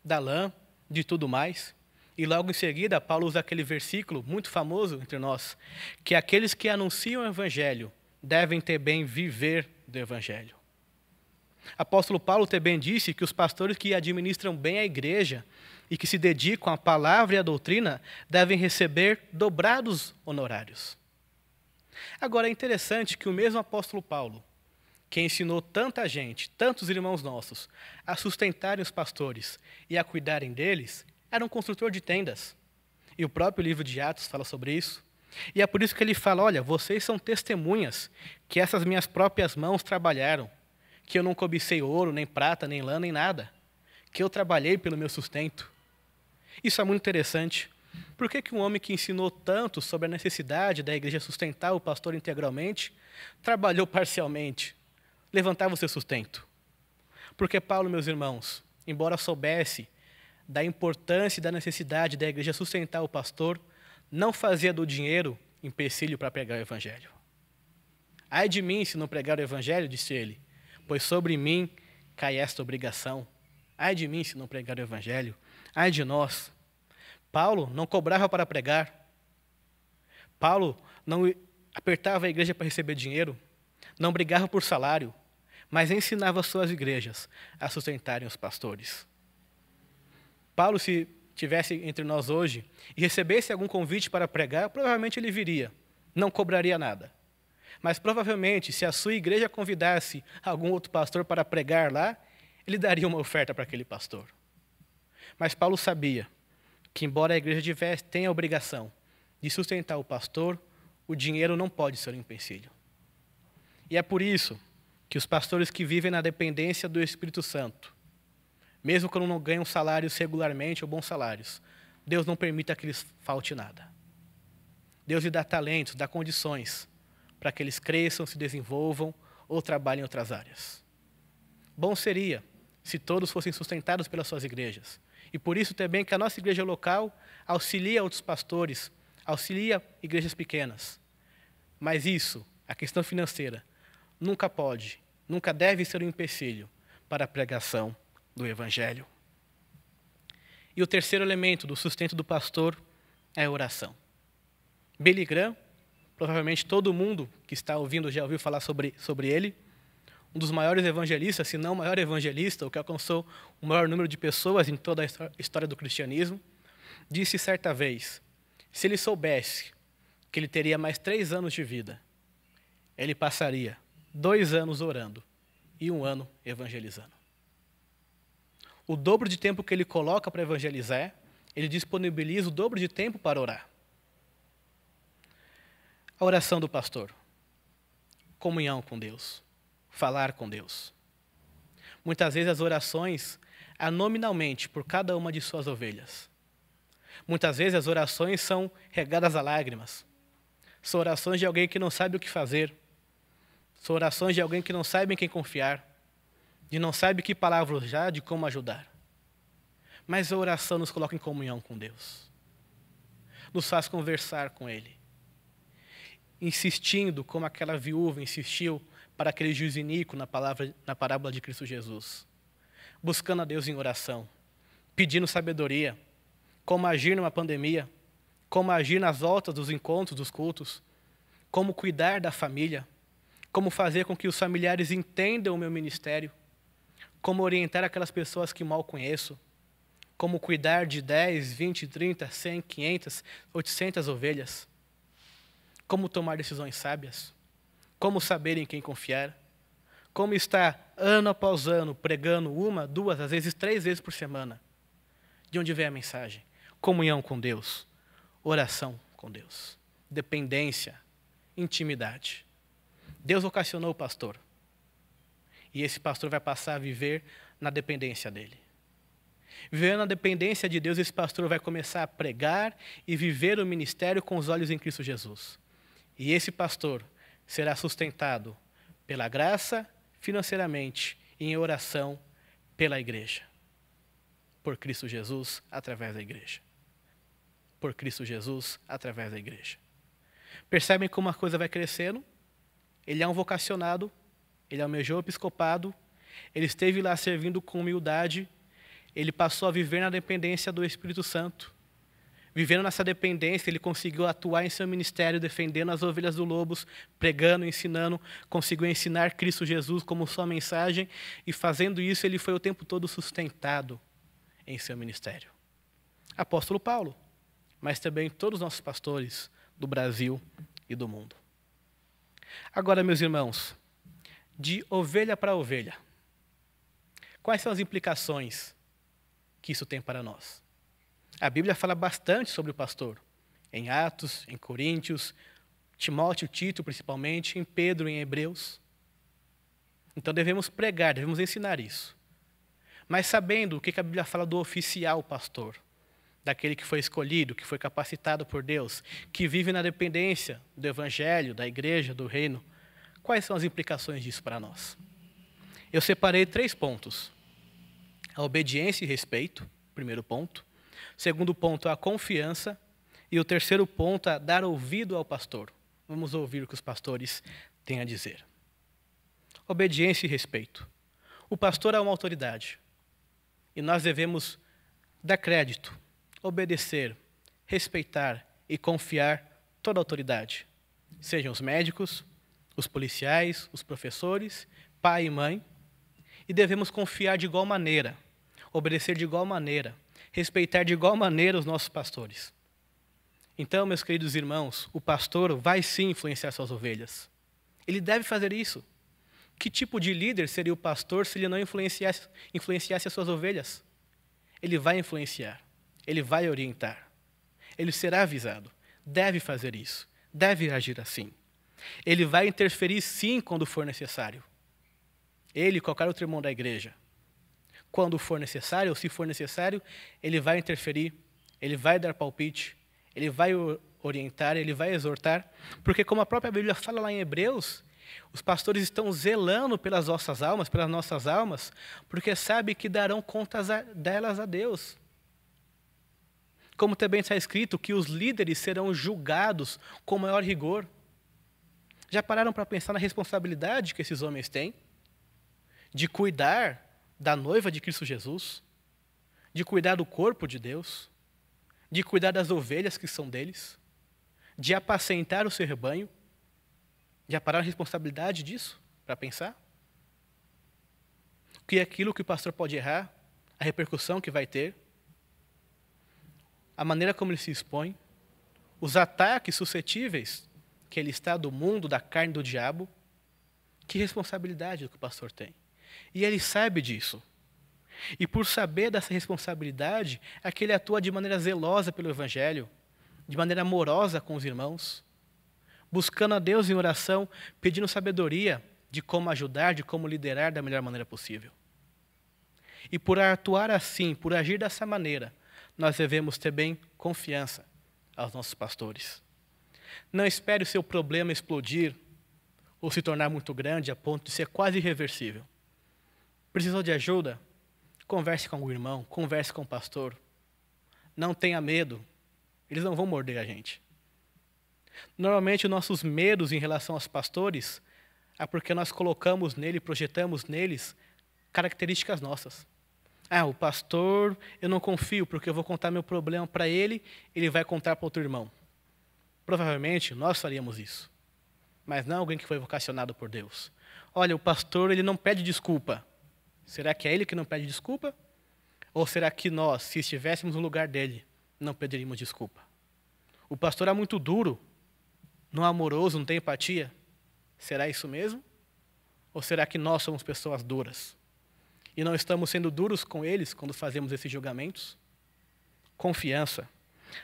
da lã, de tudo mais. E logo em seguida, Paulo usa aquele versículo muito famoso entre nós, que aqueles que anunciam o evangelho devem ter bem viver do evangelho. Apóstolo Paulo também disse que os pastores que administram bem a igreja e que se dedicam à palavra e à doutrina devem receber dobrados honorários. Agora é interessante que o mesmo apóstolo Paulo, que ensinou tanta gente, tantos irmãos nossos, a sustentarem os pastores e a cuidarem deles, era um construtor de tendas. E o próprio livro de Atos fala sobre isso. E é por isso que ele fala: olha, vocês são testemunhas que essas minhas próprias mãos trabalharam, que eu não cobicei ouro, nem prata, nem lã, nem nada, que eu trabalhei pelo meu sustento. Isso é muito interessante. Por que, que um homem que ensinou tanto sobre a necessidade da igreja sustentar o pastor integralmente, trabalhou parcialmente? levantava o seu sustento. Porque Paulo, meus irmãos, embora soubesse da importância e da necessidade da igreja sustentar o pastor, não fazia do dinheiro empecilho para pregar o evangelho. Ai de mim se não pregar o evangelho, disse ele, pois sobre mim cai esta obrigação. Ai de mim se não pregar o evangelho. Ai de nós. Paulo não cobrava para pregar. Paulo não apertava a igreja para receber dinheiro. Não brigava por salário mas ensinava suas igrejas a sustentarem os pastores. Paulo, se tivesse entre nós hoje e recebesse algum convite para pregar, provavelmente ele viria, não cobraria nada. Mas provavelmente, se a sua igreja convidasse algum outro pastor para pregar lá, ele daria uma oferta para aquele pastor. Mas Paulo sabia que, embora a igreja tivesse, tenha a obrigação de sustentar o pastor, o dinheiro não pode ser um empecilho. E é por isso que os pastores que vivem na dependência do Espírito Santo, mesmo quando não ganham salários regularmente ou bons salários, Deus não permita que lhes falte nada. Deus lhe dá talentos, dá condições para que eles cresçam, se desenvolvam ou trabalhem em outras áreas. Bom seria se todos fossem sustentados pelas suas igrejas. E por isso também que a nossa igreja local auxilia outros pastores, auxilia igrejas pequenas. Mas isso, a questão financeira, nunca pode, nunca deve ser um empecilho para a pregação do Evangelho. E o terceiro elemento do sustento do pastor é a oração. Billy Graham, provavelmente todo mundo que está ouvindo já ouviu falar sobre, sobre ele, um dos maiores evangelistas, se não o maior evangelista, o que alcançou o maior número de pessoas em toda a história do cristianismo, disse certa vez: se ele soubesse que ele teria mais três anos de vida, ele passaria dois anos orando e um ano evangelizando. O dobro de tempo que ele coloca para evangelizar, ele disponibiliza o dobro de tempo para orar. A oração do pastor, comunhão com Deus, falar com Deus. Muitas vezes as orações é nominalmente por cada uma de suas ovelhas. Muitas vezes as orações são regadas a lágrimas. São orações de alguém que não sabe o que fazer, são orações de alguém que não sabe em quem confiar, de não sabe que palavra usar, de como ajudar. Mas a oração nos coloca em comunhão com Deus, nos faz conversar com Ele, insistindo como aquela viúva insistiu para aquele juiz iníquo na, palavra, na parábola de Cristo Jesus, buscando a Deus em oração, pedindo sabedoria, como agir numa pandemia, como agir nas voltas dos encontros, dos cultos, como cuidar da família, como fazer com que os familiares entendam o meu ministério, como orientar aquelas pessoas que mal conheço, como cuidar de 10, 20, 30, 100, 500, 800 ovelhas, como tomar decisões sábias, como saber em quem confiar, como estar ano após ano pregando uma, duas, às vezes três vezes por semana. De onde vem a mensagem? Comunhão com Deus, oração com Deus, dependência, intimidade. Deus ocasionou o pastor. E esse pastor vai passar a viver na dependência dele. Vivendo na dependência de Deus, esse pastor vai começar a pregar e viver o ministério com os olhos em Cristo Jesus. E esse pastor será sustentado pela graça, financeiramente e em oração pela igreja. Por Cristo Jesus, através da igreja. Por Cristo Jesus, através da igreja. Percebem como a coisa vai crescendo? Ele é um vocacionado, ele almejou o episcopado, ele esteve lá servindo com humildade, ele passou a viver na dependência do Espírito Santo. Vivendo nessa dependência, ele conseguiu atuar em seu ministério, defendendo as ovelhas do lobos, pregando, ensinando, conseguiu ensinar Cristo Jesus como sua mensagem, e fazendo isso, ele foi o tempo todo sustentado em seu ministério. Apóstolo Paulo, mas também todos os nossos pastores do Brasil e do mundo. Agora, meus irmãos, de ovelha para ovelha, quais são as implicações que isso tem para nós? A Bíblia fala bastante sobre o pastor, em Atos, em Coríntios, Timóteo, Tito, principalmente, em Pedro, em Hebreus. Então devemos pregar, devemos ensinar isso. Mas sabendo o que a Bíblia fala do oficial pastor, daquele que foi escolhido, que foi capacitado por Deus, que vive na dependência do Evangelho, da igreja, do reino. Quais são as implicações disso para nós? Eu separei três pontos: a obediência e respeito, primeiro ponto. segundo ponto, a confiança. E o terceiro ponto, a dar ouvido ao pastor. Vamos ouvir o que os pastores têm a dizer. Obediência e respeito. O pastor é uma autoridade. E nós devemos dar crédito obedecer, respeitar e confiar toda a autoridade, sejam os médicos, os policiais, os professores, pai e mãe, e devemos confiar de igual maneira, obedecer de igual maneira, respeitar de igual maneira os nossos pastores. Então, meus queridos irmãos, o pastor vai sim influenciar suas ovelhas. Ele deve fazer isso. Que tipo de líder seria o pastor se ele não influenciasse, influenciasse as suas ovelhas? Ele vai influenciar ele vai orientar. Ele será avisado. Deve fazer isso. Deve agir assim. Ele vai interferir sim quando for necessário. Ele qualquer outro irmão da igreja. Quando for necessário, ou se for necessário, ele vai interferir, ele vai dar palpite, ele vai orientar, ele vai exortar, porque como a própria Bíblia fala lá em Hebreus, os pastores estão zelando pelas nossas almas, pelas nossas almas, porque sabe que darão contas delas a Deus como também está escrito que os líderes serão julgados com maior rigor. Já pararam para pensar na responsabilidade que esses homens têm de cuidar da noiva de Cristo Jesus, de cuidar do corpo de Deus, de cuidar das ovelhas que são deles, de apacentar o seu rebanho? Já pararam a responsabilidade disso para pensar? Que é aquilo que o pastor pode errar, a repercussão que vai ter, a maneira como ele se expõe, os ataques suscetíveis que ele está do mundo, da carne do diabo. Que responsabilidade que o pastor tem. E ele sabe disso. E por saber dessa responsabilidade, é que ele atua de maneira zelosa pelo Evangelho, de maneira amorosa com os irmãos, buscando a Deus em oração, pedindo sabedoria de como ajudar, de como liderar da melhor maneira possível. E por atuar assim, por agir dessa maneira, nós devemos ter bem confiança aos nossos pastores. Não espere o seu problema explodir ou se tornar muito grande a ponto de ser quase irreversível. Precisou de ajuda? Converse com o irmão, converse com o pastor. Não tenha medo, eles não vão morder a gente. Normalmente, nossos medos em relação aos pastores é porque nós colocamos nele, projetamos neles características nossas. Ah, o pastor, eu não confio, porque eu vou contar meu problema para ele, ele vai contar para outro irmão. Provavelmente nós faríamos isso. Mas não alguém que foi vocacionado por Deus. Olha, o pastor, ele não pede desculpa. Será que é ele que não pede desculpa? Ou será que nós, se estivéssemos no lugar dele, não pediríamos desculpa? O pastor é muito duro, não é amoroso, não tem empatia. Será isso mesmo? Ou será que nós somos pessoas duras? e não estamos sendo duros com eles quando fazemos esses julgamentos? Confiança.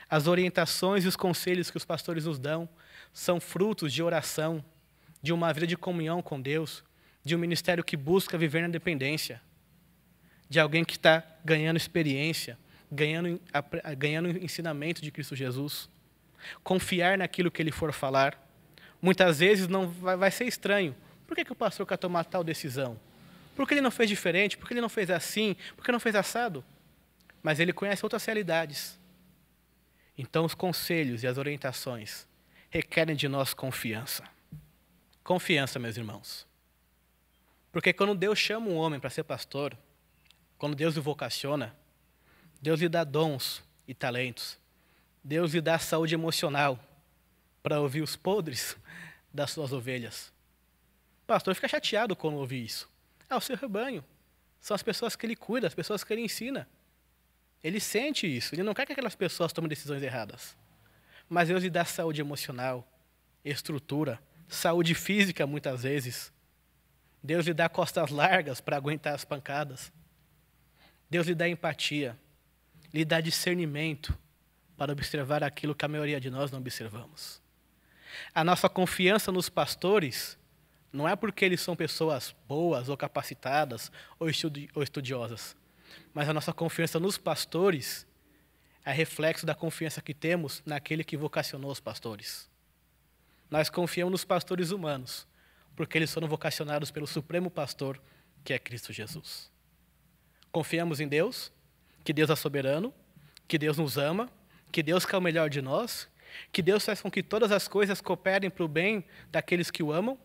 As orientações e os conselhos que os pastores nos dão são frutos de oração, de uma vida de comunhão com Deus, de um ministério que busca viver na dependência, de alguém que está ganhando experiência, ganhando, ganhando ensinamento de Cristo Jesus. Confiar naquilo que ele for falar. Muitas vezes não vai, vai ser estranho. Por que, que o pastor quer tomar tal decisão? Por que ele não fez diferente? Por que ele não fez assim? Por que não fez assado? Mas ele conhece outras realidades. Então, os conselhos e as orientações requerem de nós confiança. Confiança, meus irmãos. Porque quando Deus chama um homem para ser pastor, quando Deus o vocaciona, Deus lhe dá dons e talentos. Deus lhe dá saúde emocional para ouvir os podres [laughs] das suas ovelhas. O pastor fica chateado quando ouve isso. É o seu rebanho. São as pessoas que ele cuida, as pessoas que ele ensina. Ele sente isso. Ele não quer que aquelas pessoas tomem decisões erradas. Mas Deus lhe dá saúde emocional, estrutura, saúde física, muitas vezes. Deus lhe dá costas largas para aguentar as pancadas. Deus lhe dá empatia, lhe dá discernimento para observar aquilo que a maioria de nós não observamos. A nossa confiança nos pastores não é porque eles são pessoas boas ou capacitadas ou, estudi ou estudiosas. Mas a nossa confiança nos pastores é reflexo da confiança que temos naquele que vocacionou os pastores. Nós confiamos nos pastores humanos, porque eles foram vocacionados pelo Supremo Pastor, que é Cristo Jesus. Confiamos em Deus, que Deus é soberano, que Deus nos ama, que Deus quer o melhor de nós, que Deus faz com que todas as coisas cooperem para o bem daqueles que o amam,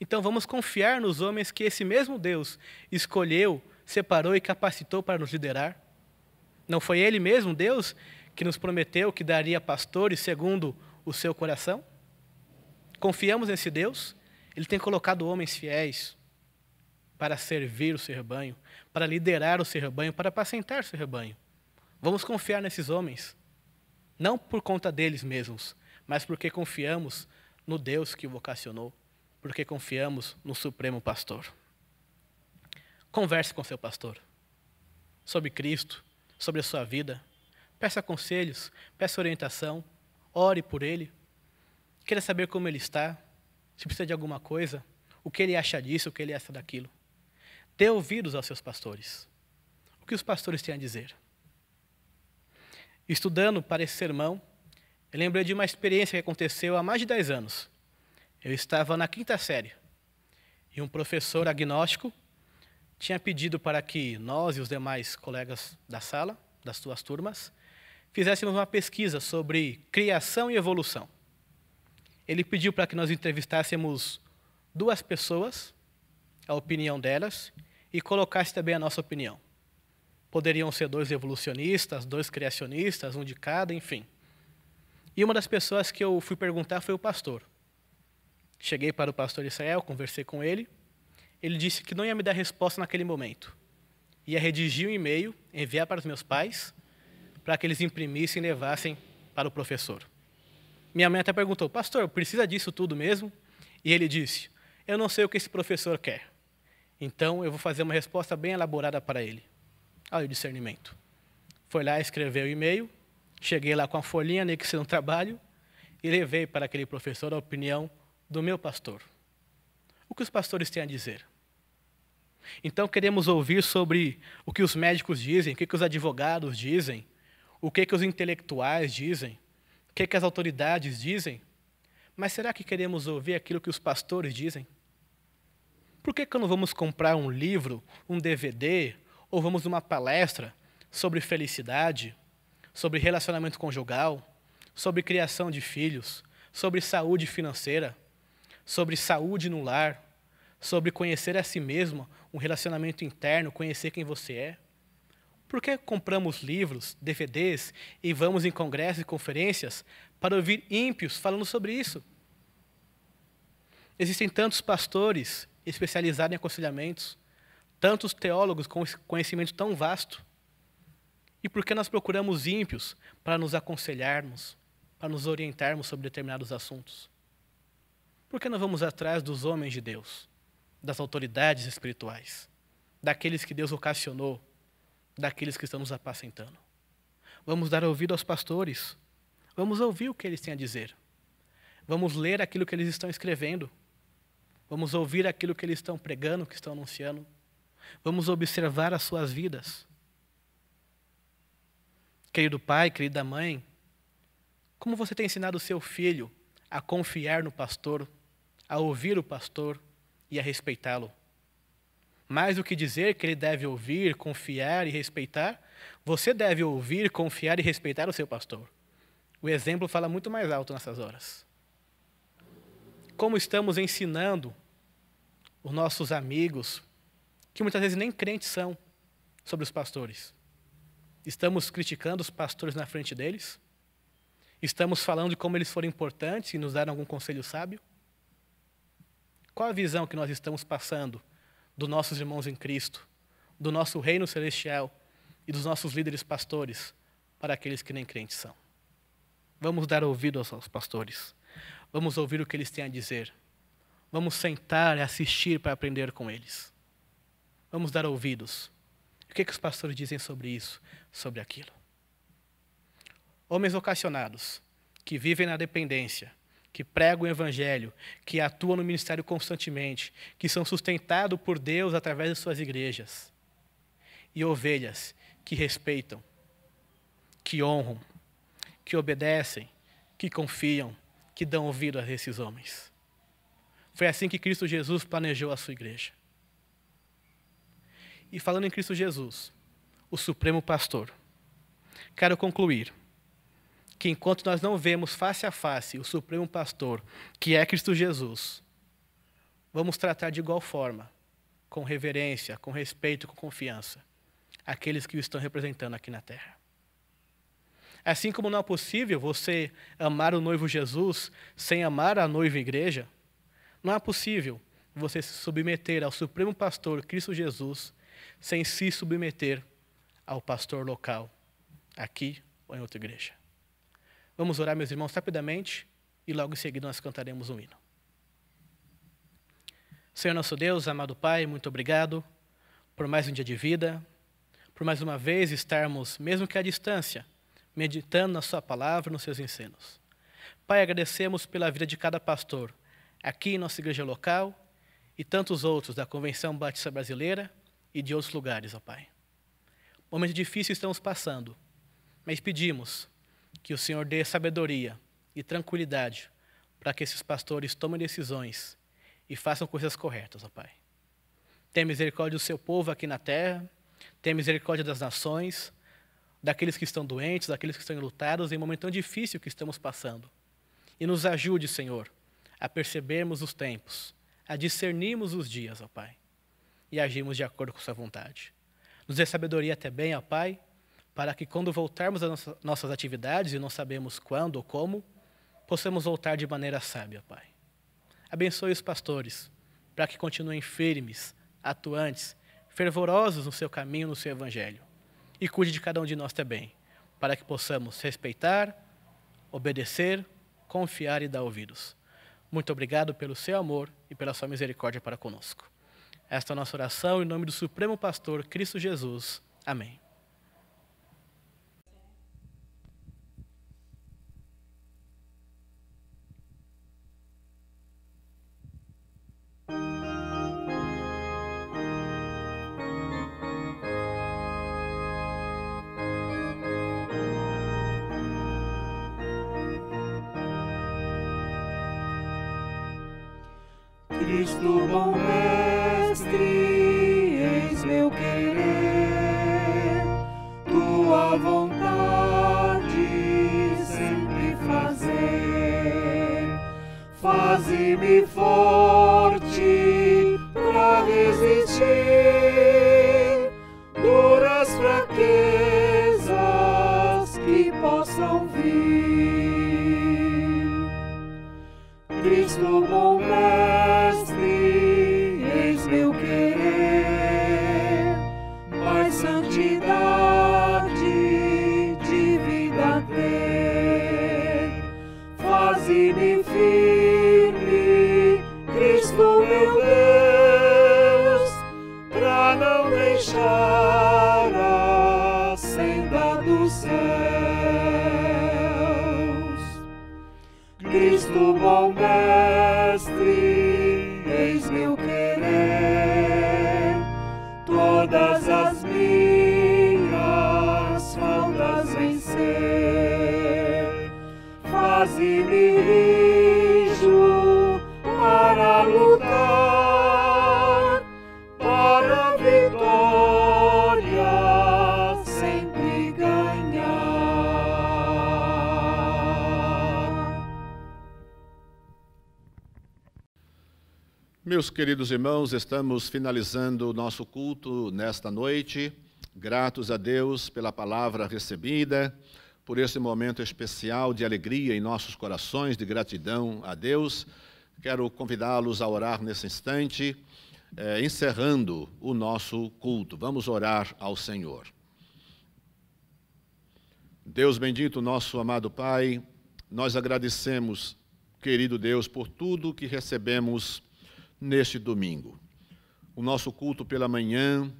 então vamos confiar nos homens que esse mesmo Deus escolheu, separou e capacitou para nos liderar? Não foi ele mesmo, Deus, que nos prometeu que daria pastores segundo o seu coração? Confiamos nesse Deus? Ele tem colocado homens fiéis para servir o seu rebanho, para liderar o seu rebanho, para apacentar o seu rebanho. Vamos confiar nesses homens, não por conta deles mesmos, mas porque confiamos no Deus que o vocacionou porque confiamos no Supremo Pastor. Converse com seu pastor sobre Cristo, sobre a sua vida. Peça conselhos, peça orientação, ore por ele. Queira saber como ele está, se precisa de alguma coisa, o que ele acha disso, o que ele acha daquilo. Dê ouvidos aos seus pastores. O que os pastores têm a dizer? Estudando para esse sermão, eu lembrei de uma experiência que aconteceu há mais de 10 anos. Eu estava na quinta série e um professor agnóstico tinha pedido para que nós e os demais colegas da sala, das suas turmas, fizéssemos uma pesquisa sobre criação e evolução. Ele pediu para que nós entrevistássemos duas pessoas, a opinião delas, e colocasse também a nossa opinião. Poderiam ser dois evolucionistas, dois criacionistas, um de cada, enfim. E uma das pessoas que eu fui perguntar foi o pastor. Cheguei para o pastor Israel, conversei com ele. Ele disse que não ia me dar resposta naquele momento. Ia redigir um e-mail, enviar para os meus pais, para que eles imprimissem e levassem para o professor. Minha mãe até perguntou: Pastor, precisa disso tudo mesmo? E ele disse: Eu não sei o que esse professor quer. Então eu vou fazer uma resposta bem elaborada para ele. Olha o discernimento. Foi lá, escreveu o e-mail, cheguei lá com a folhinha anexando né, é um trabalho e levei para aquele professor a opinião do meu pastor. O que os pastores têm a dizer? Então queremos ouvir sobre o que os médicos dizem, o que, os advogados dizem, o que, que os intelectuais dizem, o que, que as autoridades dizem. Mas será que queremos ouvir aquilo que os pastores dizem? Por que, que não vamos comprar um livro, um DVD, ou vamos numa palestra sobre felicidade, sobre relacionamento conjugal, sobre criação de filhos, sobre saúde financeira? sobre saúde no lar, sobre conhecer a si mesmo, um relacionamento interno, conhecer quem você é? Por que compramos livros, DVDs e vamos em congressos e conferências para ouvir ímpios falando sobre isso? Existem tantos pastores especializados em aconselhamentos, tantos teólogos com conhecimento tão vasto. E por que nós procuramos ímpios para nos aconselharmos, para nos orientarmos sobre determinados assuntos? Por que não vamos atrás dos homens de Deus, das autoridades espirituais, daqueles que Deus ocasionou, daqueles que estão nos apacentando? Vamos dar ouvido aos pastores, vamos ouvir o que eles têm a dizer, vamos ler aquilo que eles estão escrevendo, vamos ouvir aquilo que eles estão pregando, que estão anunciando, vamos observar as suas vidas. Querido pai, querida mãe, como você tem ensinado o seu filho a confiar no pastor a ouvir o pastor e a respeitá-lo. Mais do que dizer que ele deve ouvir, confiar e respeitar, você deve ouvir, confiar e respeitar o seu pastor. O exemplo fala muito mais alto nessas horas. Como estamos ensinando os nossos amigos, que muitas vezes nem crentes são, sobre os pastores? Estamos criticando os pastores na frente deles? Estamos falando de como eles foram importantes e nos deram algum conselho sábio? Qual a visão que nós estamos passando dos nossos irmãos em Cristo, do nosso reino celestial e dos nossos líderes pastores para aqueles que nem crentes são? Vamos dar ouvido aos nossos pastores. Vamos ouvir o que eles têm a dizer. Vamos sentar e assistir para aprender com eles. Vamos dar ouvidos. O que, que os pastores dizem sobre isso, sobre aquilo? Homens ocasionados, que vivem na dependência, que pregam o evangelho, que atuam no ministério constantemente, que são sustentados por Deus através de suas igrejas. E ovelhas que respeitam, que honram, que obedecem, que confiam, que dão ouvido a esses homens. Foi assim que Cristo Jesus planejou a sua igreja. E falando em Cristo Jesus, o Supremo Pastor, quero concluir que enquanto nós não vemos face a face o Supremo Pastor, que é Cristo Jesus, vamos tratar de igual forma, com reverência, com respeito, com confiança, aqueles que o estão representando aqui na terra. Assim como não é possível você amar o noivo Jesus sem amar a noiva igreja, não é possível você se submeter ao Supremo Pastor Cristo Jesus sem se submeter ao pastor local, aqui ou em outra igreja. Vamos orar, meus irmãos, rapidamente e logo em seguida nós cantaremos um hino. Senhor nosso Deus, amado Pai, muito obrigado por mais um dia de vida, por mais uma vez estarmos, mesmo que à distância, meditando na Sua palavra, nos seus ensinos. Pai, agradecemos pela vida de cada pastor, aqui em nossa igreja local e tantos outros da Convenção Batista Brasileira e de outros lugares, ó Pai. Momentos difíceis estamos passando, mas pedimos que o Senhor dê sabedoria e tranquilidade para que esses pastores tomem decisões e façam coisas corretas, ó Pai. Tenha misericórdia do seu povo aqui na terra, tenha misericórdia das nações, daqueles que estão doentes, daqueles que estão lutados em um momento tão difícil que estamos passando. E nos ajude, Senhor, a percebermos os tempos, a discernirmos os dias, ó Pai, e agirmos de acordo com Sua vontade. Nos dê sabedoria até bem, ó Pai, para que quando voltarmos às nossas atividades, e não sabemos quando ou como, possamos voltar de maneira sábia, Pai. Abençoe os pastores, para que continuem firmes, atuantes, fervorosos no seu caminho, no seu evangelho. E cuide de cada um de nós também, para que possamos respeitar, obedecer, confiar e dar ouvidos. Muito obrigado pelo seu amor e pela sua misericórdia para conosco. Esta é a nossa oração em nome do Supremo Pastor Cristo Jesus. Amém. moment. Meus queridos irmãos, estamos finalizando o nosso culto nesta noite. Gratos a Deus pela palavra recebida, por esse momento especial de alegria em nossos corações, de gratidão a Deus. Quero convidá-los a orar nesse instante, eh, encerrando o nosso culto. Vamos orar ao Senhor. Deus bendito, nosso amado Pai, nós agradecemos, querido Deus, por tudo que recebemos neste domingo. O nosso culto pela manhã,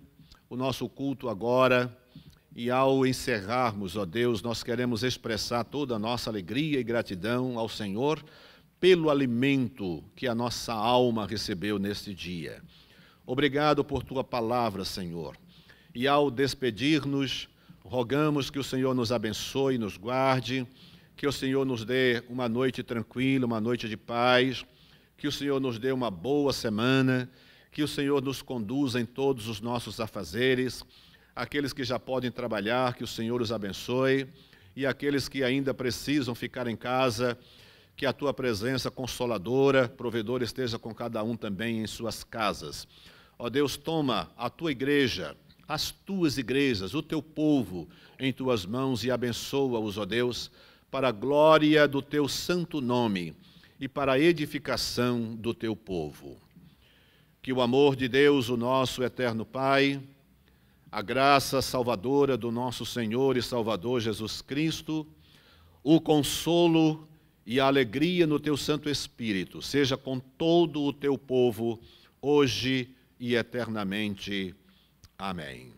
o nosso culto agora, e ao encerrarmos, ó Deus, nós queremos expressar toda a nossa alegria e gratidão ao Senhor pelo alimento que a nossa alma recebeu neste dia. Obrigado por tua palavra, Senhor. E ao despedir-nos, rogamos que o Senhor nos abençoe, e nos guarde, que o Senhor nos dê uma noite tranquila, uma noite de paz que o Senhor nos dê uma boa semana, que o Senhor nos conduza em todos os nossos afazeres, aqueles que já podem trabalhar, que o Senhor os abençoe, e aqueles que ainda precisam ficar em casa, que a tua presença consoladora, provedora, esteja com cada um também em suas casas. Ó Deus, toma a tua igreja, as tuas igrejas, o teu povo em tuas mãos e abençoa-os, ó Deus, para a glória do teu santo nome e para a edificação do teu povo. Que o amor de Deus, o nosso eterno Pai, a graça salvadora do nosso Senhor e Salvador Jesus Cristo, o consolo e a alegria no teu Santo Espírito, seja com todo o teu povo, hoje e eternamente. Amém.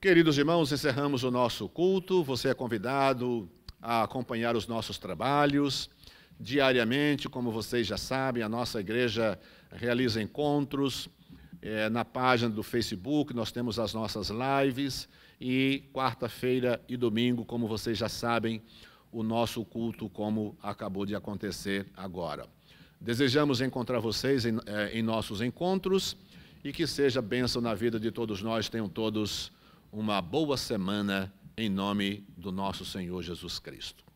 Queridos irmãos, encerramos o nosso culto. Você é convidado a acompanhar os nossos trabalhos diariamente, como vocês já sabem, a nossa igreja realiza encontros. É, na página do Facebook, nós temos as nossas lives. E quarta-feira e domingo, como vocês já sabem, o nosso culto, como acabou de acontecer agora. Desejamos encontrar vocês em, é, em nossos encontros e que seja bênção na vida de todos nós. Tenham todos uma boa semana em nome do nosso Senhor Jesus Cristo.